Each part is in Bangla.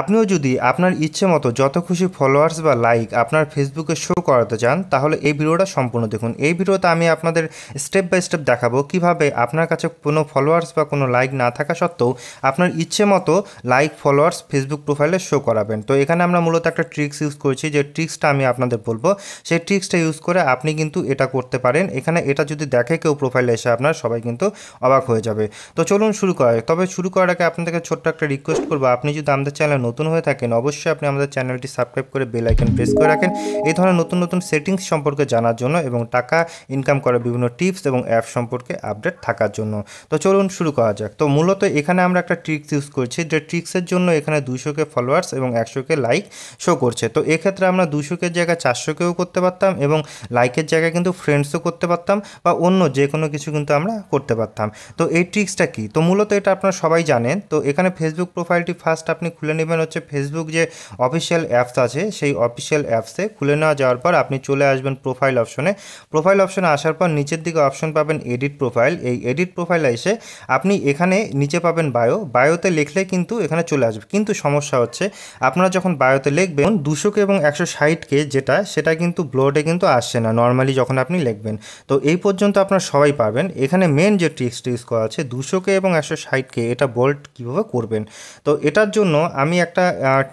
আপনিও যদি আপনার ইচ্ছে মতো যত খুশি ফলোয়ার্স বা লাইক আপনার ফেসবুকে শো করাতে চান তাহলে এই ভিডিওটা সম্পূর্ণ দেখুন এই ভিডিওতে আমি আপনাদের স্টেপ বাই স্টেপ দেখাবো কিভাবে আপনার কাছে কোনো ফলোয়ার্স বা কোনো লাইক না থাকা সত্ত্বেও আপনার ইচ্ছে মতো লাইক ফলোয়ার্স ফেসবুক প্রোফাইলে শো করাবেন তো এখানে আমরা মূলত একটা ট্রিক্স ইউজ করছি যে ট্রিক্সটা আমি আপনাদের বলবো সেই ট্রিক্সটা ইউজ করে আপনি কিন্তু এটা করতে পারেন এখানে এটা যদি দেখে কেউ প্রোফাইলে এসে আপনার সবাই কিন্তু অবাক হয়ে যাবে তো চলুন শুরু করা তবে শুরু করার আগে আপনাদেরকে ছোট্ট একটা রিকোয়েস্ট করবো আপনি যদি আমাদের চ্যানেল নতুন হয়ে থাকেন অবশ্যই আপনি আমাদের চ্যানেলটি সাবস্ক্রাইব করে বেল আইকন প্রেস করে রাখেন এই ধরনের নতুন নতুন সেটিংস সম্পর্কে জানার জন্য এবং টাকা ইনকাম করার বিভিন্ন টিপস এবং অ্যাপ সম্পর্কে আপডেট থাকার জন্য তো চলুন শুরু করা যাক তো মূলত এখানে আমরা একটা ট্রিক্স ইউজ করছি যে ট্রিক্সের জন্য এখানে দুশোকে ফলোয়ার্স এবং একশোকে লাইক শো করছে তো এক্ষেত্রে আমরা দুশোকে জায়গায় চারশোকেও করতে পারতাম এবং লাইকের জায়গায় কিন্তু ফ্রেন্ডসও করতে পারতাম বা অন্য যে কোনো কিছু কিন্তু আমরা করতে পারতাম তো এই ট্রিক্সটা কি তো মূলত এটা আপনারা সবাই জানেন তো এখানে ফেসবুক প্রোফাইলটি ফার্স্ট আপনি খুলে নেবেন নেবেন হচ্ছে ফেসবুক যে অফিসিয়াল অ্যাপস আছে সেই অফিসিয়াল অ্যাপসে খুলে নেওয়া যাওয়ার পর আপনি চলে আসবেন প্রোফাইল অপশনে প্রোফাইল অপশনে আসার পর নিচের দিকে অপশন পাবেন এডিট প্রোফাইল এই এডিট প্রোফাইল এসে আপনি এখানে নিচে পাবেন বায়ো বায়োতে লিখলে কিন্তু এখানে চলে আসবে কিন্তু সমস্যা হচ্ছে আপনারা যখন বায়োতে লিখবেন দুশোকে এবং একশো ষাটকে যেটা সেটা কিন্তু ব্লোডে কিন্তু আসছে না নর্মালি যখন আপনি লিখবেন তো এই পর্যন্ত আপনারা সবাই পারবেন এখানে মেন যে ট্রিক্স ট্রিক্স করা আছে দুশোকে এবং একশো ষাটকে এটা বোল্ড কীভাবে করবেন তো এটার জন্য আমি আমি একটা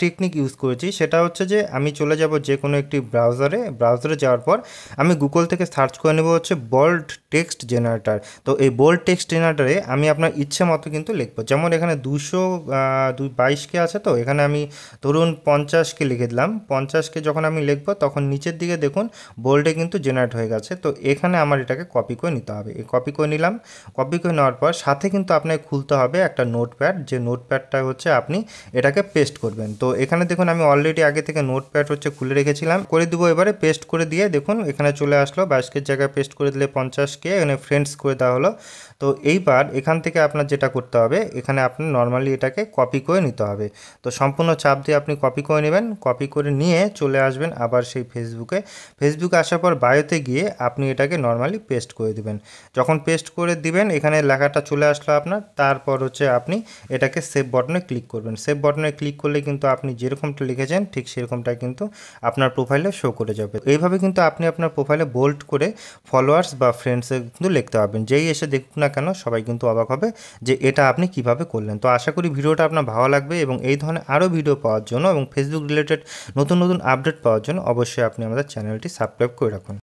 টেকনিক ইউজ করেছি সেটা হচ্ছে যে আমি চলে যাব যে কোনো একটি ব্রাউজারে ব্রাউজারে যাওয়ার পর আমি গুগল থেকে সার্চ করে নেব হচ্ছে বোল্ড টেক্সট জেনারেটার তো এই বোল্ড টেক্সট জেনারেটারে আমি আপনার ইচ্ছে মতো কিন্তু লিখব যেমন এখানে দুশো দুই বাইশকে আছে তো এখানে আমি ধরুন পঞ্চাশকে লিখে দিলাম পঞ্চাশকে যখন আমি লিখব তখন নিচের দিকে দেখুন বোল্ডে কিন্তু জেনারেট হয়ে গেছে তো এখানে আমার এটাকে কপি করে নিতে হবে এই কপি করে নিলাম কপি করে নেওয়ার পর সাথে কিন্তু আপনাকে খুলতে হবে একটা নোটপ্যাড যে নোটপ্যাডটা হচ্ছে আপনি এটাকে পেস্ট করবেন তো এখানে দেখুন আমি অলরেডি আগে থেকে নোটপ্যাড হচ্ছে খুলে রেখেছিলাম করে দিব এবারে পেস্ট করে দিয়ে দেখুন এখানে চলে আসলো বাইশকের জায়গায় পেস্ট করে দিলে পঞ্চাশকে এখানে ফ্রেন্ডস করে দেওয়া হলো তো এইবার এখান থেকে আপনার যেটা করতে হবে এখানে আপনি নর্মালি এটাকে কপি করে নিতে হবে তো সম্পূর্ণ চাপ দিয়ে আপনি কপি করে নেবেন কপি করে নিয়ে চলে আসবেন আবার সেই ফেসবুকে ফেসবুকে আসার পর বায়োতে গিয়ে আপনি এটাকে নর্মালি পেস্ট করে দিবেন যখন পেস্ট করে দিবেন এখানে লেখাটা চলে আসলো আপনার তারপর হচ্ছে আপনি এটাকে সেভ বটনে ক্লিক করবেন সেভ বটনে ক্লিক করলে কিন্তু আপনি যেরকমটা লিখেছেন ঠিক সেরকমটা কিন্তু আপনার প্রোফাইলে শো করে যাবে এইভাবে কিন্তু আপনি আপনার প্রোফাইলে বোল্ড করে ফলোয়ার্স বা ফ্রেন্ডসে কিন্তু লিখতে পারবেন যেই এসে দেখুক না কেন সবাই কিন্তু অবাক হবে যে এটা আপনি কিভাবে করলেন তো আশা করি ভিডিওটা আপনার ভালো লাগবে এবং এই ধরনের আরও ভিডিও পাওয়ার জন্য এবং ফেসবুক রিলেটেড নতুন নতুন আপডেট পাওয়ার জন্য অবশ্যই আপনি আমাদের চ্যানেলটি সাবস্ক্রাইব করে রাখুন